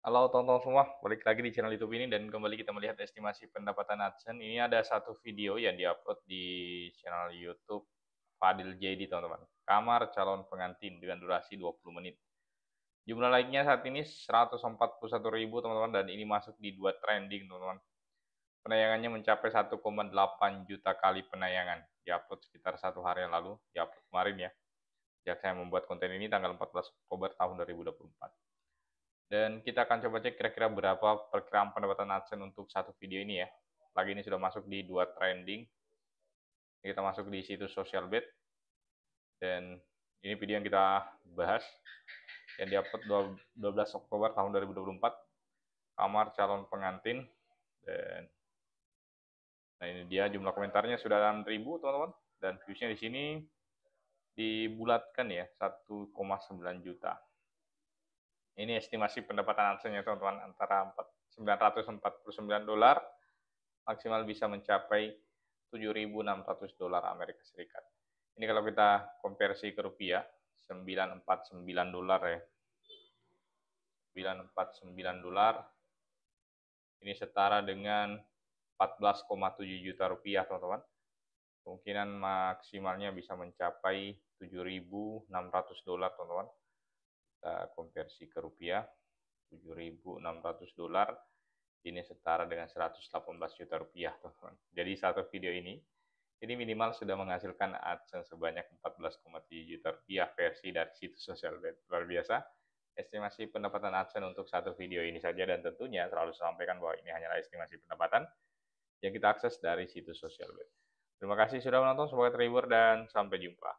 Halo tonton semua, balik lagi di channel YouTube ini dan kembali kita melihat estimasi pendapatan AdSense. Ini ada satu video yang diupload di channel YouTube Fadil JD teman-teman. Kamar calon pengantin dengan durasi 20 menit. Jumlah like-nya saat ini 141.000 teman-teman dan ini masuk di dua trending teman-teman. Penayangannya mencapai 1,8 juta kali penayangan. Diupload sekitar satu hari yang lalu, diupload kemarin ya. Sejak saya membuat konten ini tanggal 14 Oktober tahun 2024. Dan kita akan coba cek kira-kira berapa perkiraan pendapatan AdSense untuk satu video ini ya. Lagi ini sudah masuk di dua trending. Kita masuk di situs social bet. Dan ini video yang kita bahas. Yang diupload 12 Oktober tahun 2024. Kamar calon pengantin. Dan nah ini dia jumlah komentarnya sudah 6.000 teman-teman. Dan viewsnya di sini dibulatkan ya 1,9 juta. Ini estimasi pendapatan aslinya teman-teman antara 949 dolar maksimal bisa mencapai 7.600 dolar Amerika Serikat. Ini kalau kita konversi ke rupiah 949 dolar ya. 949 dolar ini setara dengan 14,7 juta rupiah teman-teman. Kemungkinan maksimalnya bisa mencapai 7.600 dolar teman-teman kita konversi ke rupiah 7.600 dolar ini setara dengan 118 juta rupiah teman-teman jadi satu video ini ini minimal sudah menghasilkan AdSense sebanyak 14,3 juta rupiah versi dari situs sosial luar biasa estimasi pendapatan AdSense untuk satu video ini saja dan tentunya selalu sampaikan bahwa ini hanyalah estimasi pendapatan yang kita akses dari situs sosial web. Terima kasih sudah menonton, semoga terhibur dan sampai jumpa.